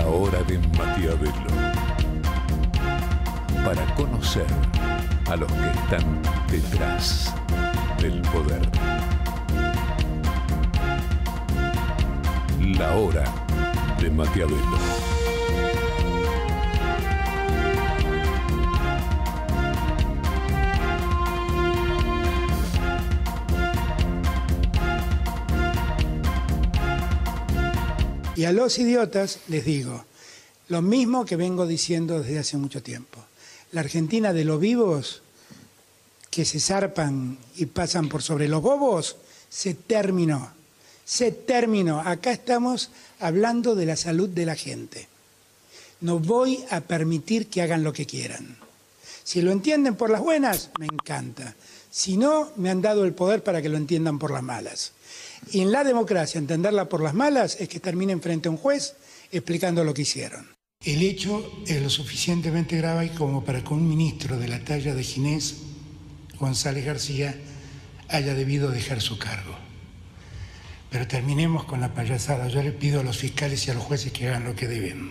La hora de verlo Para conocer a los que están detrás del poder. La hora de Maquiavelo. Y a los idiotas les digo lo mismo que vengo diciendo desde hace mucho tiempo. La Argentina de los vivos que se zarpan y pasan por sobre los bobos se terminó. Se terminó. Acá estamos hablando de la salud de la gente. No voy a permitir que hagan lo que quieran. Si lo entienden por las buenas, me encanta. Si no, me han dado el poder para que lo entiendan por las malas. Y en la democracia, entenderla por las malas es que terminen frente a un juez explicando lo que hicieron. El hecho es lo suficientemente grave como para que un ministro de la talla de Ginés, González García, haya debido dejar su cargo. Pero terminemos con la payasada. Yo le pido a los fiscales y a los jueces que hagan lo que deben.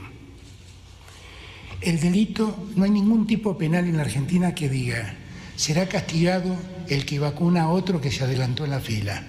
El delito, no hay ningún tipo penal en la Argentina que diga, será castigado el que vacuna a otro que se adelantó en la fila.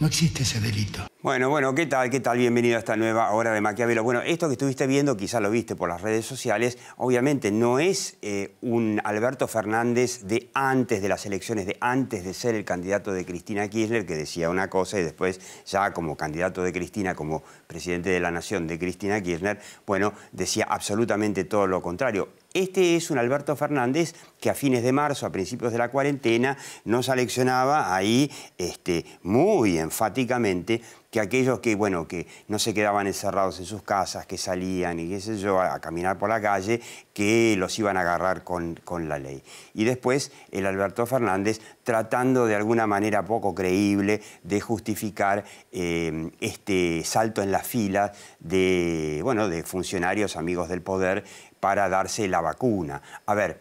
No existe ese delito. Bueno, bueno, ¿qué tal? ¿Qué tal? Bienvenido a esta nueva hora de Maquiavelo. Bueno, esto que estuviste viendo, quizá lo viste por las redes sociales, obviamente no es eh, un Alberto Fernández de antes de las elecciones, de antes de ser el candidato de Cristina Kirchner, que decía una cosa y después ya como candidato de Cristina, como presidente de la Nación de Cristina Kirchner, bueno, decía absolutamente todo lo contrario. Este es un Alberto Fernández que a fines de marzo, a principios de la cuarentena, nos aleccionaba ahí este, muy enfáticamente que aquellos que, bueno, que no se quedaban encerrados en sus casas, que salían y qué sé yo, a, caminar por la calle, que los iban a agarrar con, la ley. Y después el Alberto Fernández tratando de alguna manera poco creíble de justificar em, este salto en la fila de, bueno, de funcionarios amigos del poder para darse la vacuna. A ver,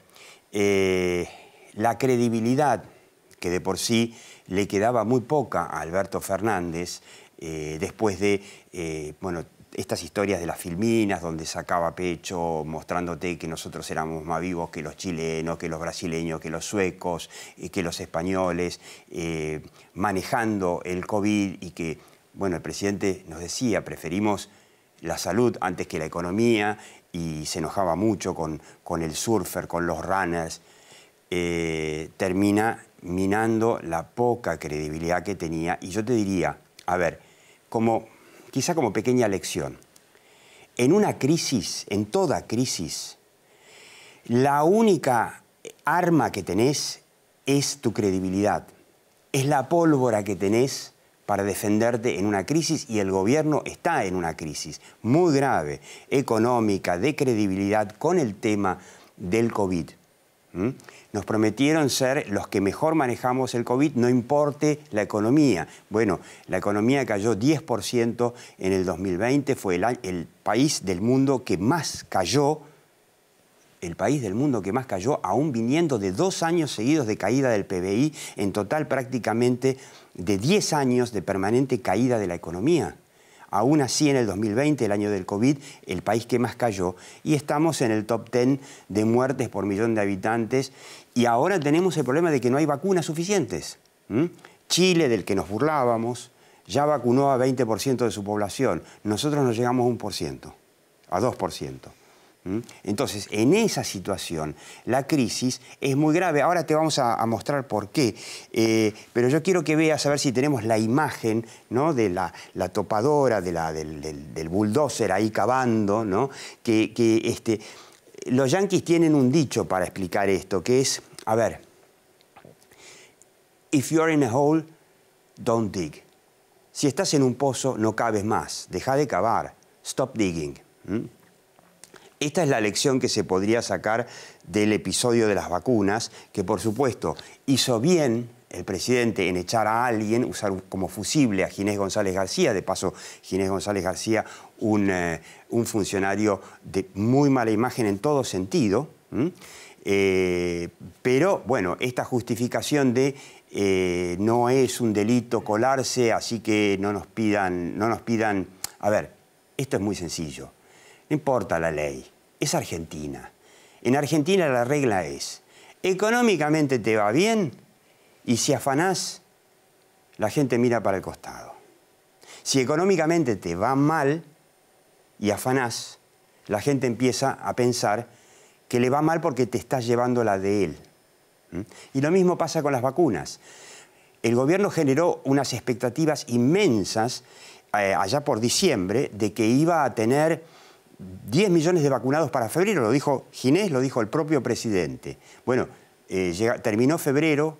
eh, la credibilidad que de por sí le quedaba muy poca a Alberto Fernández eh, después de, eh, bueno, estas historias de las filminas donde sacaba pecho mostrándote que nosotros éramos más vivos que los chilenos, que los brasileños, que los suecos, que los españoles, manejando el COVID y que, bueno, el presidente nos decía, preferimos la salud antes que la economía y se enojaba mucho con, el surfer, con los runners, eh, termina minando la poca credibilidad que tenía. Y yo te diría, a ver, como, quizá como pequeña lección, en una crisis, en toda crisis, la única arma que tenés es tu credibilidad, es la pólvora que tenés para defenderte en una crisis y el gobierno está en una crisis muy grave, económica, de credibilidad con el tema del COVID. ¿Mm? Nos prometieron ser los que mejor manejamos el COVID, no importe la economía. Bueno, la economía cayó 10% en el 2020, fue el país del mundo que más cayó el país del mundo que más cayó, aún viniendo de dos años seguidos de caída del PBI, en total prácticamente de 10 años de permanente caída de la economía. Aún así, en el 2020, el año del COVID, el país que más cayó, y estamos en el top 10 de muertes por millón de habitantes, y ahora tenemos el problema de que no hay vacunas suficientes. Chile, del que nos burlábamos, ya vacunó a 20% de su población, nosotros nos llegamos a 1%, a 2%. ¿Mm? Entonces, en esa situación, la crisis es muy grave. Ahora te vamos a, mostrar por qué. Eh, pero yo quiero que veas, a ver si tenemos la imagen de la, topadora, de la, del, bulldozer ahí cavando, ¿no? que, este, los yanquis tienen un dicho para explicar esto, que es, a ver, if you're in a hole, don't dig. Si estás en un pozo, no cabes más, deja de cavar, stop digging. ¿Mm? Esta es la lección que se podría sacar del episodio de las vacunas, que por supuesto hizo bien el presidente en echar a alguien, usar como fusible a Ginés González García, de paso Ginés González García, un, eh, funcionario de muy mala imagen en todo sentido, eh, pero bueno, esta justificación de eh, no es un delito colarse, así que no nos pidan, no nos pidan, a ver, esto es muy sencillo. No importa la ley, es Argentina. En Argentina la regla es, económicamente te va bien y si afanás, la gente mira para el costado. Si económicamente te va mal y afanás, la gente empieza a pensar que le va mal porque te estás llevando la de él. ¿Mm? Y lo mismo pasa con las vacunas. El gobierno generó unas expectativas inmensas eh, allá por diciembre de que iba a tener 10 millones de vacunados para febrero, lo dijo Ginés, lo dijo el propio presidente. Bueno, eh, llega, terminó febrero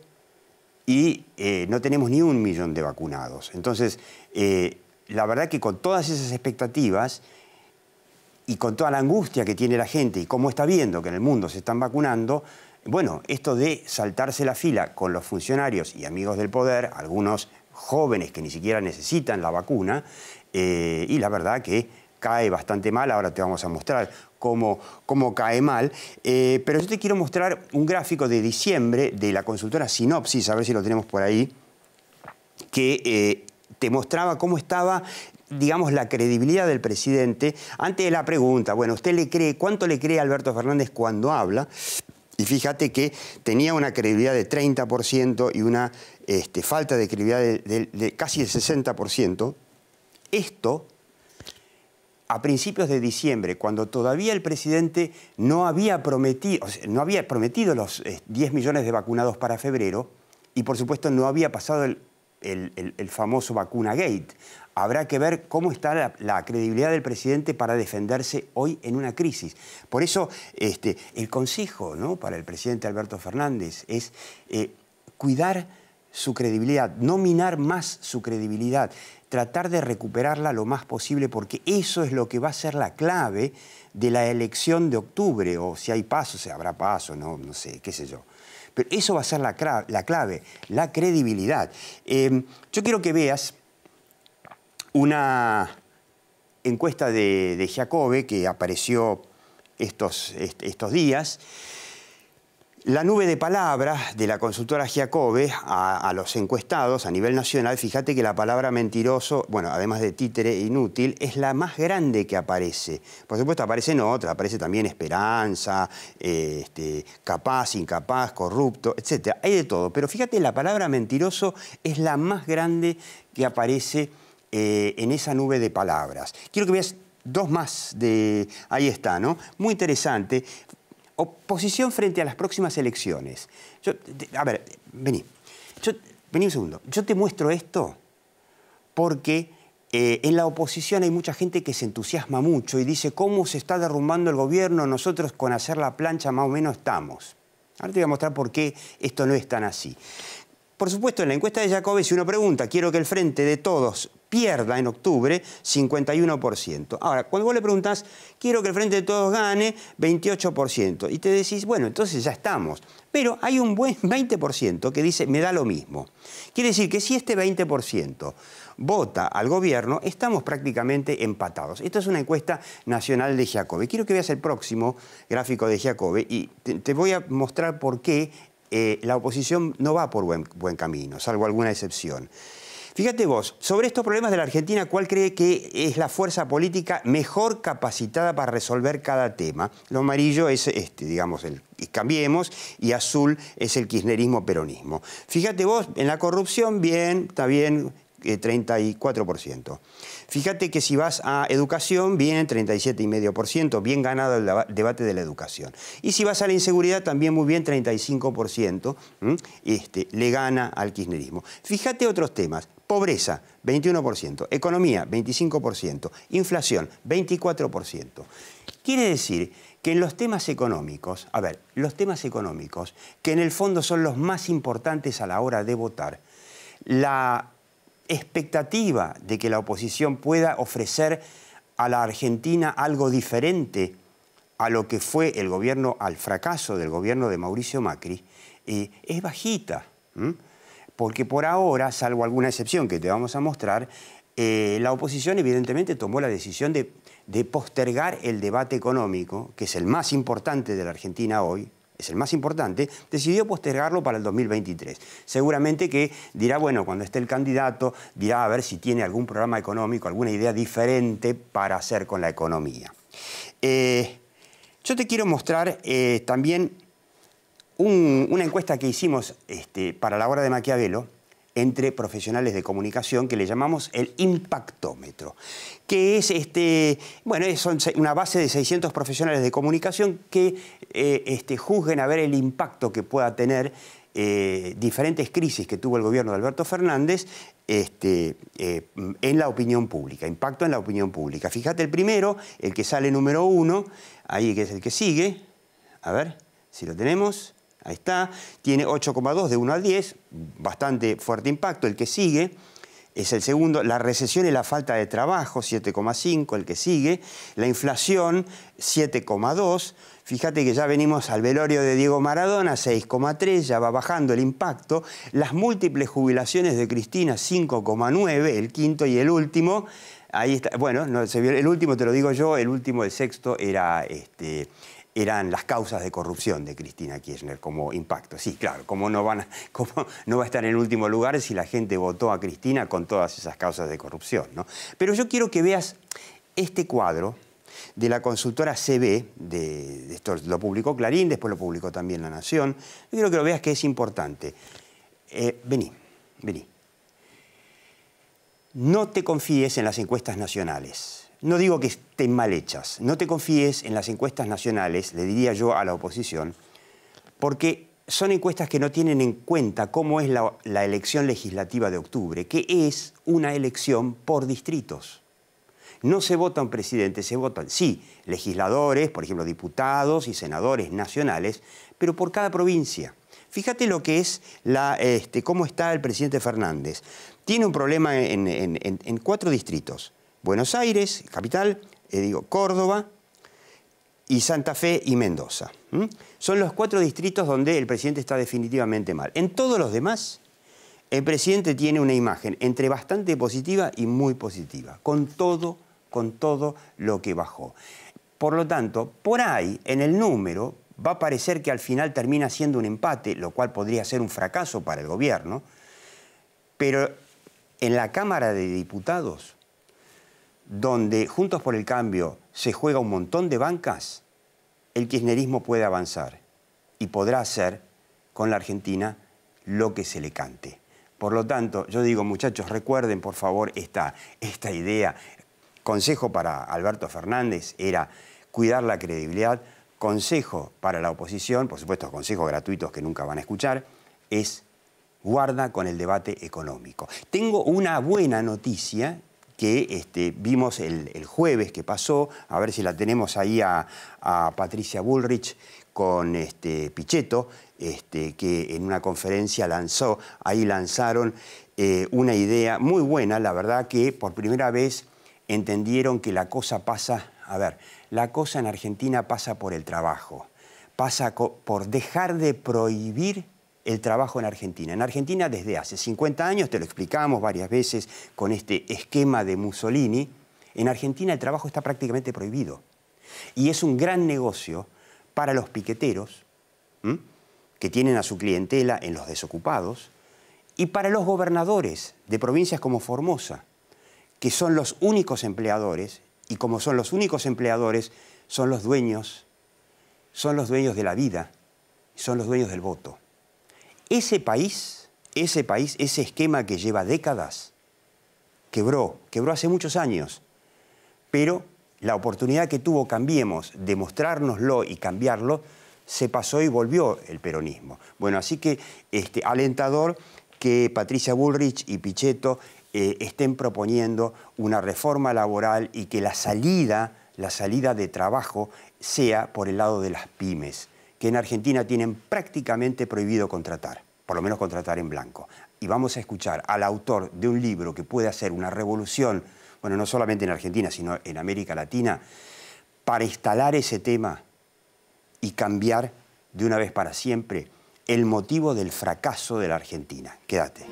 y eh, no tenemos ni un millón de vacunados. Entonces, eh, la verdad que con todas esas expectativas y con toda la angustia que tiene la gente y cómo está viendo que en el mundo se están vacunando, bueno, esto de saltarse la fila con los funcionarios y amigos del poder, algunos jóvenes que ni siquiera necesitan la vacuna, y la verdad que cae bastante mal, ahora te vamos a mostrar cómo, cómo cae mal, eh, pero yo te quiero mostrar un gráfico de diciembre de la consultora Sinopsis, a ver si lo tenemos por ahí, que eh, te mostraba cómo estaba digamos, la credibilidad del presidente Antes de la pregunta, bueno, ¿usted le cree, cuánto le cree Alberto Fernández cuando habla? Y fíjate que tenía una credibilidad de 30% y una este, falta de credibilidad de, de casi el 60%. Esto a principios de diciembre, cuando todavía el presidente no había prometido, no había prometido los 10 eh, millones de vacunados para febrero, y por supuesto no había pasado el, famoso vacuna gate. Habrá que ver cómo está la, credibilidad del presidente para defenderse hoy en una crisis. Por eso este, el consejo ¿no? para el presidente Alberto Fernández es eh, cuidar su credibilidad, no minar más su credibilidad, tratar de recuperarla lo más posible porque eso es lo que va a ser la clave de la elección de octubre, o si hay paso, se habrá paso, no, no sé, qué sé yo. Pero eso va a ser la, clave, la credibilidad. Em, yo quiero que veas una encuesta de, de Jacobe que apareció estos, estos días la nube de palabras de la consultora Giacobbe a, los encuestados a nivel nacional, fíjate que la palabra mentiroso, bueno, además de títere inútil, es la más grande que aparece. Por supuesto, aparecen otras, aparece también esperanza, eh, este, capaz, incapaz, corrupto, etc. Hay de todo, pero fíjate, la palabra mentiroso es la más grande que aparece eh, en esa nube de palabras. Quiero que veas dos más de... Ahí está, ¿no? Muy interesante oposición frente a las próximas elecciones. Yo, a ver, vení. Yo, vení un segundo. Yo te muestro esto porque eh, en la oposición hay mucha gente que se entusiasma mucho y dice cómo se está derrumbando el gobierno, nosotros con hacer la plancha más o menos estamos. Ahora te voy a mostrar por qué esto no es tan así. Por supuesto, en la encuesta de Jacobes, si uno pregunta, quiero que el frente de todos pierda en octubre 51%. Ahora, cuando vos le preguntás, quiero que el Frente de Todos gane 28%, y te decís, bueno, entonces ya estamos. Pero hay un buen 20% que dice, me da lo mismo. Quiere decir que si este 20% vota al gobierno, estamos prácticamente empatados. Esta es una encuesta nacional de Jacobi. Quiero que veas el próximo gráfico de Jacobi y te voy a mostrar por qué eh, la oposición no va por buen camino, salvo alguna excepción. Fíjate vos, sobre estos problemas de la Argentina, ¿cuál cree que es la fuerza política mejor capacitada para resolver cada tema? Lo amarillo es este, digamos, el Cambiemos, y azul es el kirchnerismo-peronismo. Fíjate vos, en la corrupción, bien, está bien, 34%. Eh, Fíjate que si vas a educación, bien 37,5%, bien ganado el debate de la educación. Y si vas a la inseguridad, también muy bien 35%, este, le gana al kirchnerismo. Fíjate otros temas. Pobreza, 21%. Economía, 25%. Inflación, 24%. Quiere decir que en los temas económicos, a ver, los temas económicos, que en el fondo son los más importantes a la hora de votar, la expectativa de que la oposición pueda ofrecer a la Argentina algo diferente a lo que fue el gobierno, al fracaso del gobierno de Mauricio Macri, eh, es bajita. Porque por ahora, salvo alguna excepción que te vamos a mostrar, eh, la oposición evidentemente tomó la decisión de postergar el debate económico, que es el más importante de la Argentina hoy, es el más importante, decidió postergarlo para el 2023. Seguramente que dirá, bueno, cuando esté el candidato, dirá a ver si tiene algún programa económico, alguna idea diferente para hacer con la economía. Eh, yo te quiero mostrar eh, también una encuesta que hicimos este, para la hora de Maquiavelo, entre profesionales de comunicación que le llamamos el impactómetro, que es este, bueno, son una base de 600 profesionales de comunicación que eh, este, juzguen a ver el impacto que pueda tener eh, diferentes crisis que tuvo el gobierno de Alberto Fernández este, eh, en la opinión pública, impacto en la opinión pública. Fíjate el primero, el que sale número uno, ahí que es el que sigue, a ver si lo tenemos. Ahí está. Tiene 8,2 de 1 a 10, bastante fuerte impacto. El que sigue es el segundo. La recesión y la falta de trabajo, 7,5, el que sigue. La inflación, 7,2. Fíjate que ya venimos al velorio de Diego Maradona, 6,3, ya va bajando el impacto. Las múltiples jubilaciones de Cristina, 5,9, el quinto y el último. Ahí está. Bueno, el último te lo digo yo, el último, el sexto era este, eran las causas de corrupción de Cristina Kirchner como impacto. Sí, claro, ¿cómo no, van no va a estar en último lugar si la gente votó a Cristina con todas esas causas de corrupción? Pero yo quiero que veas este cuadro de la consultora CB, de, lo publicó Clarín, después lo publicó también La Nación. Yo quiero que lo veas que es importante. Eh, vení, vení. No te confíes en las encuestas nacionales no digo que estén mal hechas, no te confíes en las encuestas nacionales, le diría yo a la oposición, porque son encuestas que no tienen en cuenta cómo es la, elección legislativa de octubre, que es una elección por distritos. No se vota un presidente, se votan, sí, legisladores, por ejemplo, diputados y senadores nacionales, pero por cada provincia. Fíjate lo que es la, este, cómo está el presidente Fernández. Tiene un problema en cuatro distritos. Buenos Aires, capital, eh, digo, Córdoba y Santa Fe y Mendoza. Son los cuatro distritos donde el presidente está definitivamente mal. En todos los demás, el presidente tiene una imagen entre bastante positiva y muy positiva, con todo, con todo lo que bajó. Por lo tanto, por ahí, en el número, va a parecer que al final termina siendo un empate, lo cual podría ser un fracaso para el gobierno, pero en la Cámara de Diputados donde Juntos por el Cambio se juega un montón de bancas, el kirchnerismo puede avanzar y podrá hacer con la Argentina lo que se le cante. Por lo tanto, yo digo, muchachos, recuerden por favor esta, idea. Consejo para Alberto Fernández era cuidar la credibilidad. Consejo para la oposición, por supuesto, consejos gratuitos que nunca van a escuchar, es guarda con el debate económico. Tengo una buena noticia que este, vimos el, jueves que pasó, a ver si la tenemos ahí a, Patricia Bullrich con este, Pichetto, este, que en una conferencia lanzó, ahí lanzaron eh, una idea muy buena, la verdad que por primera vez entendieron que la cosa pasa, a ver, la cosa en Argentina pasa por el trabajo, pasa por dejar de prohibir el trabajo en Argentina. En Argentina desde hace 50 años, te lo explicamos varias veces con este esquema de Mussolini, en Argentina el trabajo está prácticamente prohibido. Y es un gran negocio para los piqueteros, que tienen a su clientela en los desocupados, y para los gobernadores de provincias como Formosa, que son los únicos empleadores, y como son los únicos empleadores, son los dueños, son los dueños de la vida, son los dueños del voto. Ese país, ese país, ese esquema que lleva décadas, quebró, quebró hace muchos años, pero la oportunidad que tuvo Cambiemos de mostrárnoslo y cambiarlo, se pasó y volvió el peronismo. Bueno, así que este, alentador que Patricia Bullrich y Pichetto eh, estén proponiendo una reforma laboral y que la salida, la salida de trabajo sea por el lado de las pymes que en Argentina tienen prácticamente prohibido contratar, por lo menos contratar en blanco. Y vamos a escuchar al autor de un libro que puede hacer una revolución, bueno, no solamente en Argentina, sino en América Latina, para instalar ese tema y cambiar de una vez para siempre el motivo del fracaso de la Argentina. Quédate.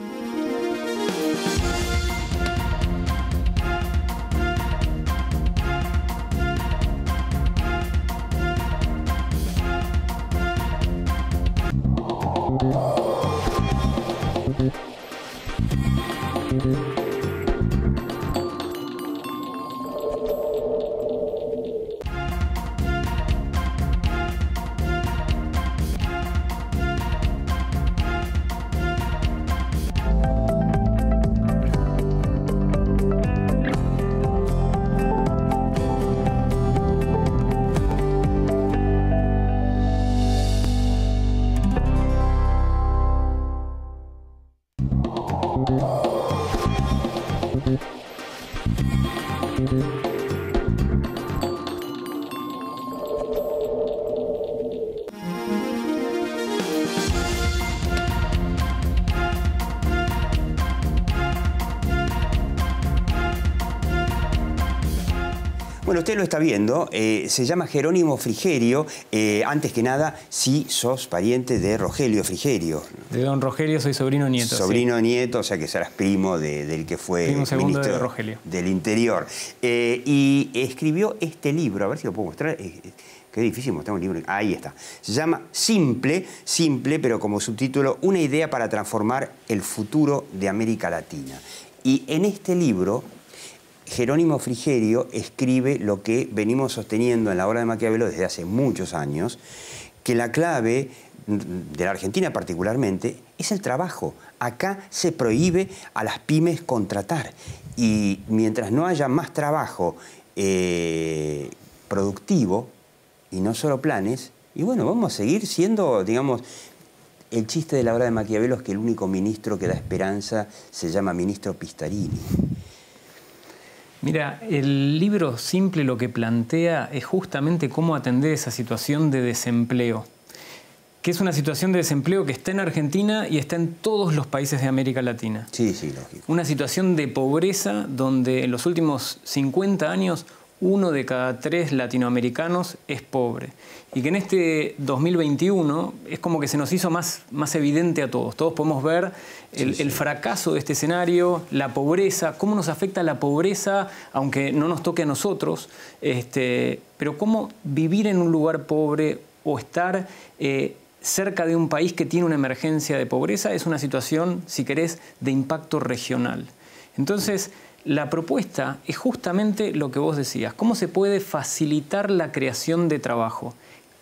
usted lo está viendo, eh, se llama Jerónimo Frigerio. Eh, antes que nada, si sí sos pariente de Rogelio Frigerio. De don Rogelio soy sobrino nieto. Sobrino nieto, o sea que serás primo del que fue primo ministro Rogelio. del Interior. Eh, y escribió este libro, a ver si lo puedo mostrar. Qué difícil mostrar un libro. Ahí está. Se llama Simple, simple, pero como subtítulo, Una idea para transformar el futuro de América Latina. Y en este libro Jerónimo Frigerio escribe lo que venimos sosteniendo en la obra de Maquiavelo desde hace muchos años, que la clave de la Argentina particularmente es el trabajo. Acá se prohíbe a las pymes contratar y mientras no haya más trabajo eh, productivo y no solo planes, y bueno, vamos a seguir siendo, digamos, el chiste de la obra de Maquiavelo es que el único ministro que da esperanza se llama ministro Pistarini. Mira, el libro simple lo que plantea es justamente cómo atender esa situación de desempleo, que es una situación de desempleo que está en Argentina y está en todos los países de América Latina. Sí, sí, lógico. Una situación de pobreza donde en los últimos 50 años uno de cada tres latinoamericanos es pobre. Y que en este 2021 es como que se nos hizo más, más evidente a todos. Todos podemos ver el, fracaso de este escenario, la pobreza, cómo nos afecta la pobreza, aunque no nos toque a nosotros, este, pero cómo vivir en un lugar pobre o estar... Eh, cerca de un país que tiene una emergencia de pobreza es una situación, si querés, de impacto regional. Entonces, la propuesta es justamente lo que vos decías, cómo se puede facilitar la creación de trabajo.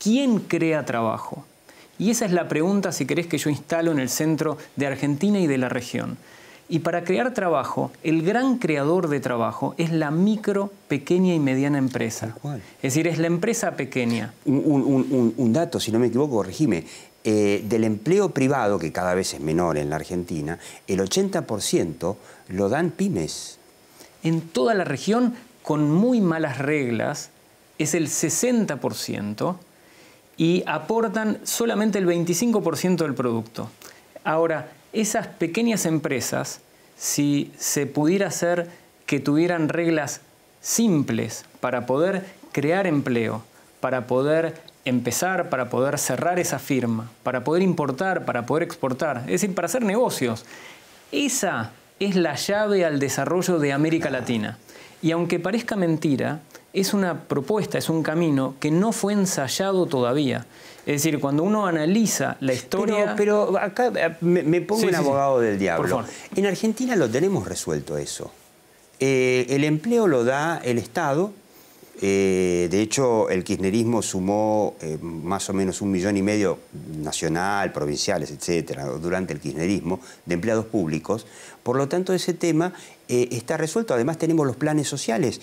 ¿Quién crea trabajo? Y esa es la pregunta, si querés, que yo instalo en el centro de Argentina y de la región. Y para crear trabajo, el gran creador de trabajo es la micro, pequeña y mediana empresa. Es decir, es la empresa pequeña. Un, dato, si no me equivoco, corregime. Eh, del empleo privado, que cada vez es menor en la Argentina, el 80% lo dan pymes en toda la región con muy malas reglas, es el 60% y aportan solamente el 25% del producto. Ahora, esas pequeñas empresas, si se pudiera hacer que tuvieran reglas simples para poder crear empleo, para poder empezar, para poder cerrar esa firma, para poder importar, para poder exportar, es decir, para hacer negocios, esa es la llave al desarrollo de América Latina. Y aunque parezca mentira, es una propuesta, es un camino que no fue ensayado todavía. Es decir, cuando uno analiza la historia... Pero, acá eh, me, pongo el abogado del diablo. En Argentina lo tenemos resuelto eso. Eh, el empleo lo da el Estado eh, de hecho, el kirchnerismo sumó eh, más o menos un millón y medio nacional, provinciales, etcétera, durante el kirchnerismo, de empleados públicos. Por lo tanto, ese tema eh, está resuelto. Además, tenemos los planes sociales.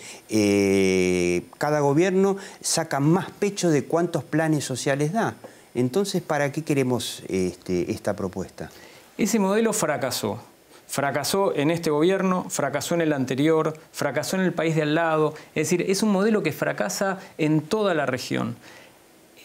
cada gobierno saca más pecho de cuántos planes sociales da. Entonces, ¿para qué queremos este, esta propuesta? Ese modelo fracasó. Fracasó en este gobierno, fracasó en el anterior, fracasó en el país de al lado. Es decir, es un modelo que fracasa en toda la región.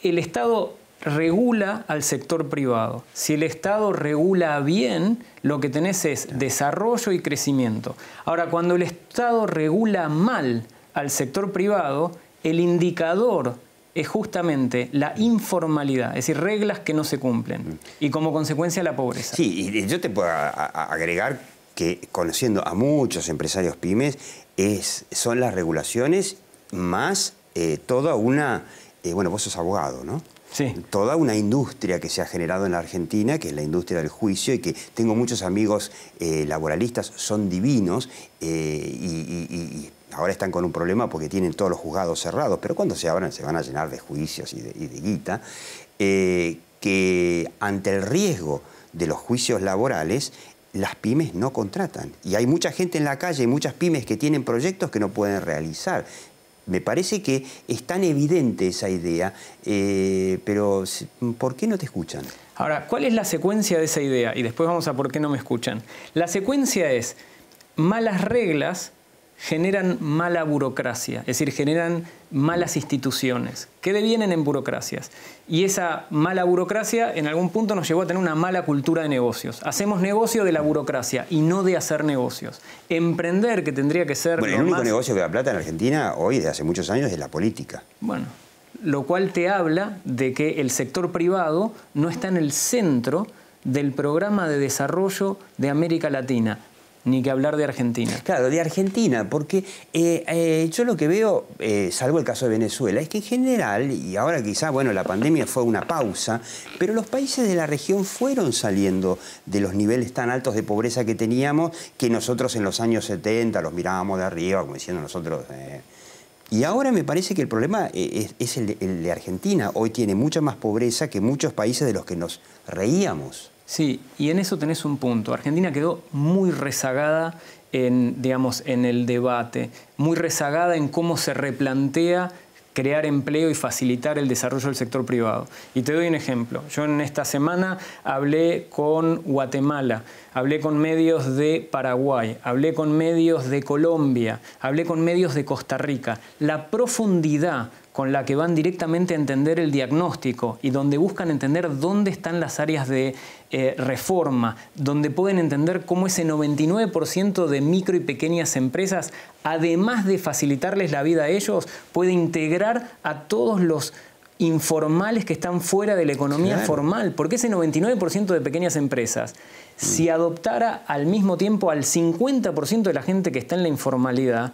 El Estado regula al sector privado. Si el Estado regula bien, lo que tenés es desarrollo y crecimiento. Ahora, cuando el Estado regula mal al sector privado, el indicador es justamente la informalidad, es decir, reglas que no se cumplen y como consecuencia la pobreza. Sí, y yo te puedo agregar que conociendo a muchos empresarios pymes, es, son las regulaciones más eh, toda una, eh, bueno, vos sos abogado, ¿no? Sí. Toda una industria que se ha generado en la Argentina, que es la industria del juicio, y que tengo muchos amigos eh, laboralistas, son divinos, y ahora están con un problema porque tienen todos los juzgados cerrados, pero cuando se abran se van a llenar de juicios y de, guita, eh, que ante el riesgo de los juicios laborales, las pymes no contratan. Y hay mucha gente en la calle, muchas pymes que tienen proyectos que no pueden realizar. Me parece que es tan evidente esa idea, eh, pero ¿por qué no te escuchan? Ahora, ¿cuál es la secuencia de esa idea? Y después vamos a por qué no me escuchan. La secuencia es malas reglas generan mala burocracia, es decir, generan malas instituciones que devienen en burocracias. Y esa mala burocracia en algún punto nos llevó a tener una mala cultura de negocios. Hacemos negocio de la burocracia y no de hacer negocios. Emprender, que tendría que ser... Bueno, el único negocio que da plata en Argentina hoy, desde hace muchos años, es la política. Bueno, lo cual te habla de que el sector privado no está en el centro del programa de desarrollo de América Latina. Ni que hablar de Argentina. Claro, de Argentina, porque eh, eh, yo lo que veo, eh, salvo el caso de Venezuela, es que en general, y ahora quizás, bueno, la pandemia fue una pausa, pero los países de la región fueron saliendo de los niveles tan altos de pobreza que teníamos, que nosotros en los años 70 los mirábamos de arriba, como diciendo nosotros... Y ahora me parece que el problema es, el de Argentina. Hoy tiene mucha más pobreza que muchos países de los que nos reíamos. Sí, y en eso tenés un punto. Argentina quedó muy rezagada en, digamos, en el debate, muy rezagada en cómo se replantea crear empleo y facilitar el desarrollo del sector privado. Y te doy un ejemplo. Yo en esta semana hablé con Guatemala, hablé con medios de Paraguay, hablé con medios de Colombia, hablé con medios de Costa Rica. La profundidad con la que van directamente a entender el diagnóstico y donde buscan entender dónde están las áreas de eh, reforma, donde pueden entender cómo ese 99% de micro y pequeñas empresas, además de facilitarles la vida a ellos, puede integrar a todos los informales que están fuera de la economía formal, porque ese 99% de pequeñas empresas, si mm. adoptara al mismo tiempo al 50% de la gente que está en la informalidad,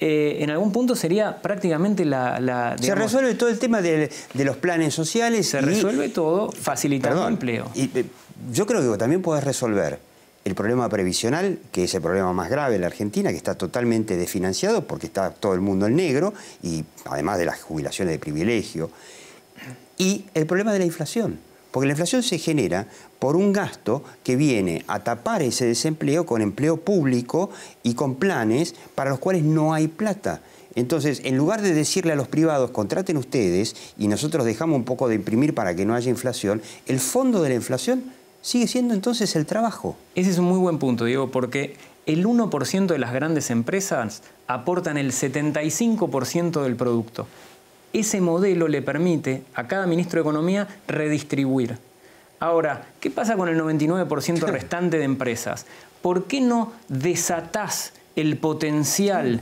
eh, en algún punto sería prácticamente la... se resuelve todo el tema de, los planes sociales. Se resuelve todo facilitando el empleo. Eh, yo creo que también podés resolver el problema previsional, que es el problema más grave en la Argentina, que está totalmente desfinanciado porque está todo el mundo en negro, y además de las jubilaciones de privilegio, y el problema de la inflación. Porque la inflación se genera por un gasto que viene a tapar ese desempleo con empleo público y con planes para los cuales no hay plata. Entonces, en lugar de decirle a los privados, contraten ustedes y nosotros dejamos un poco de imprimir para que no haya inflación, el fondo de la inflación sigue siendo entonces el trabajo. Ese es un muy buen punto, Diego, porque el 1% de las grandes empresas aportan el 75% del producto. Ese modelo le permite a cada ministro de Economía redistribuir. Ahora, ¿qué pasa con el 99% restante de empresas? ¿Por qué no desatás el potencial?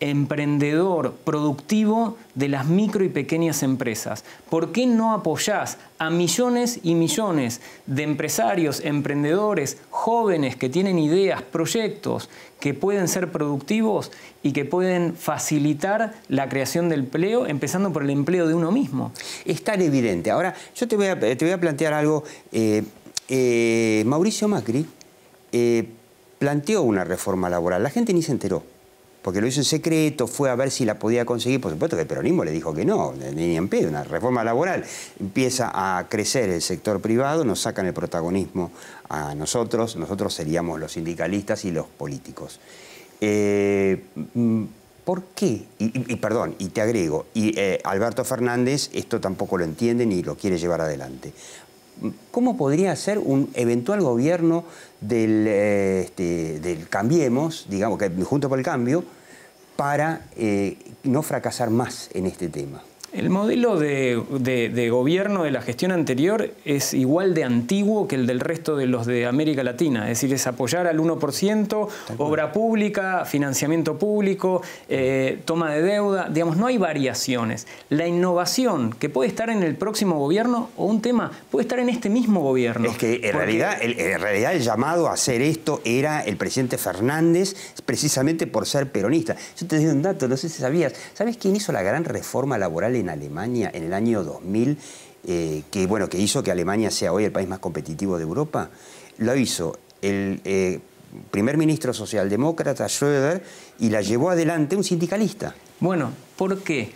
emprendedor productivo de las micro y pequeñas empresas? ¿Por qué no apoyás a millones y millones de empresarios, emprendedores, jóvenes que tienen ideas, proyectos que pueden ser productivos y que pueden facilitar la creación del empleo, empezando por el empleo de uno mismo? Es tan evidente. Ahora, yo te voy a, plantear algo. Eh, eh, Mauricio Macri eh, planteó una reforma laboral. La gente ni se enteró porque lo hizo en secreto, fue a ver si la podía conseguir, por supuesto que el peronismo le dijo que no, ni en pedo, una reforma laboral. Empieza a crecer el sector privado, nos sacan el protagonismo a nosotros, nosotros seríamos los sindicalistas y los políticos. Eh, mm, ¿Por qué? Y, perdón, y te agrego, y eh, Alberto Fernández esto tampoco lo entiende ni lo quiere llevar adelante. ¿Cómo podría ser un eventual gobierno eh, este, del, Cambiemos, digamos que junto por el cambio, para eh, no fracasar más en este tema? El modelo de, gobierno de la gestión anterior es igual de antiguo que el del resto de los de América Latina, es decir, es apoyar al 1%, obra pública, financiamiento público, eh, toma de deuda, digamos, no hay variaciones. La innovación que puede estar en el próximo gobierno o un tema puede estar en este mismo gobierno. Es que en, realidad, el, en realidad el llamado a hacer esto era el presidente Fernández precisamente por ser peronista. Yo te doy un dato, no sé si sabías, ¿sabes quién hizo la gran reforma laboral? en Alemania en el año 2000, eh, que, bueno, que hizo que Alemania sea hoy el país más competitivo de Europa, lo hizo el eh, primer ministro socialdemócrata Schröder y la llevó adelante un sindicalista. Bueno, ¿por qué?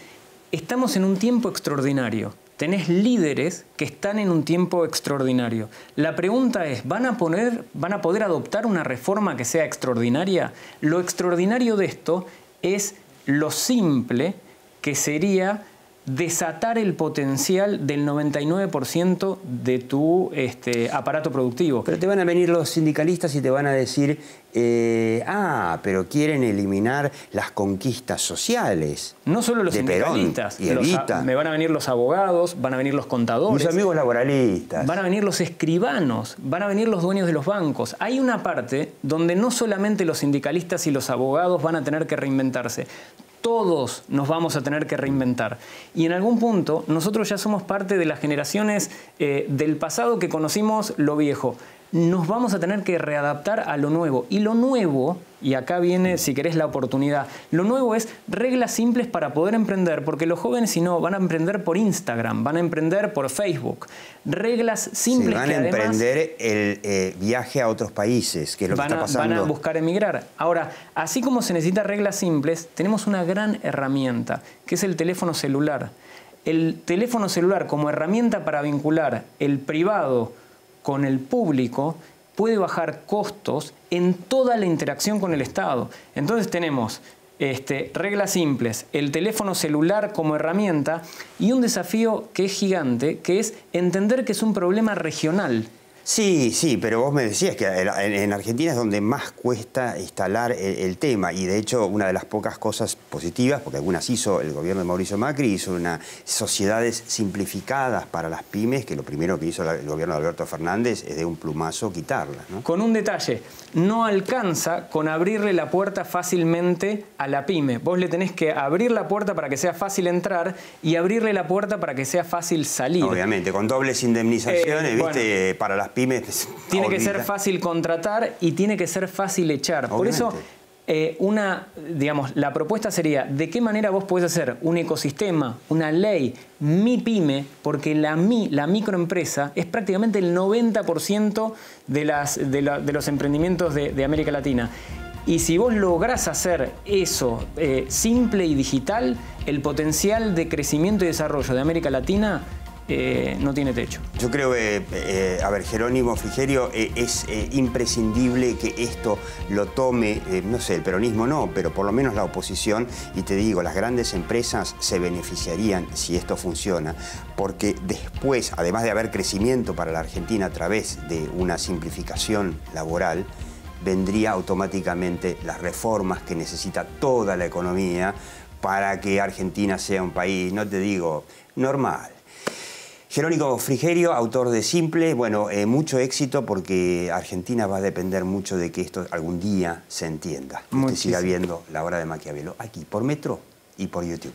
Estamos en un tiempo extraordinario. Tenés líderes que están en un tiempo extraordinario. La pregunta es, ¿van a, poner, ¿van a poder adoptar una reforma que sea extraordinaria? Lo extraordinario de esto es lo simple que sería desatar el potencial del 99% de tu este, aparato productivo. Pero te van a venir los sindicalistas y te van a decir, eh, ah, pero quieren eliminar las conquistas sociales. No solo los de sindicalistas, y me van a venir los abogados, van a venir los contadores. Mis amigos laboralistas. Van a venir los escribanos, van a venir los dueños de los bancos. Hay una parte donde no solamente los sindicalistas y los abogados van a tener que reinventarse, todos nos vamos a tener que reinventar. Y en algún punto nosotros ya somos parte de las generaciones eh, del pasado que conocimos lo viejo nos vamos a tener que readaptar a lo nuevo. Y lo nuevo, y acá viene, si querés, la oportunidad, lo nuevo es reglas simples para poder emprender, porque los jóvenes, si no, van a emprender por Instagram, van a emprender por Facebook. Reglas simples. Sí, van a emprender el eh, viaje a otros países, que es lo que está pasando. van a buscar emigrar. Ahora, así como se necesitan reglas simples, tenemos una gran herramienta, que es el teléfono celular. El teléfono celular como herramienta para vincular el privado, con el público puede bajar costos en toda la interacción con el Estado. Entonces tenemos este, reglas simples, el teléfono celular como herramienta y un desafío que es gigante, que es entender que es un problema regional. Sí, sí, pero vos me decías que en Argentina es donde más cuesta instalar e, el, tema y de hecho una de las pocas cosas positivas, porque algunas hizo el gobierno de Mauricio Macri, hizo unas sociedades simplificadas para las pymes, que lo primero que hizo el gobierno de Alberto Fernández es de un plumazo quitarla. Con un detalle, no alcanza con abrirle la puerta fácilmente a la pyme. Vos le tenés que abrir la puerta para que sea fácil entrar y abrirle la puerta para que sea fácil salir. Obviamente, con dobles indemnizaciones, eh, ¿viste? para las Pymes Tiene que ser fácil contratar y tiene que ser fácil echar. Por eso eh, una, digamos, la propuesta sería de qué manera vos podés hacer un ecosistema, una ley, mi pyme, porque la, la microempresa es prácticamente el 90% de, las, de, los emprendimientos de, América Latina. Y si vos lográs hacer eso eh, simple y digital, el potencial de crecimiento y desarrollo de América Latina eh, no tiene techo. Yo creo que, eh, a ver, Jerónimo Frigerio, eh, es imprescindible que esto lo tome, no sé, el peronismo no, pero por lo menos la oposición, y te digo, las grandes empresas se beneficiarían si esto funciona, porque después, además de haber crecimiento para la Argentina a través de una simplificación laboral, vendría automáticamente las reformas que necesita toda la economía para que Argentina sea un país, no te digo normal, Jerónimo Frigerio, autor de Simple, bueno, eh, mucho éxito porque Argentina va a depender mucho de que esto algún día se entienda. Que siga viendo la hora de Maquiavelo aquí por Metro y por YouTube.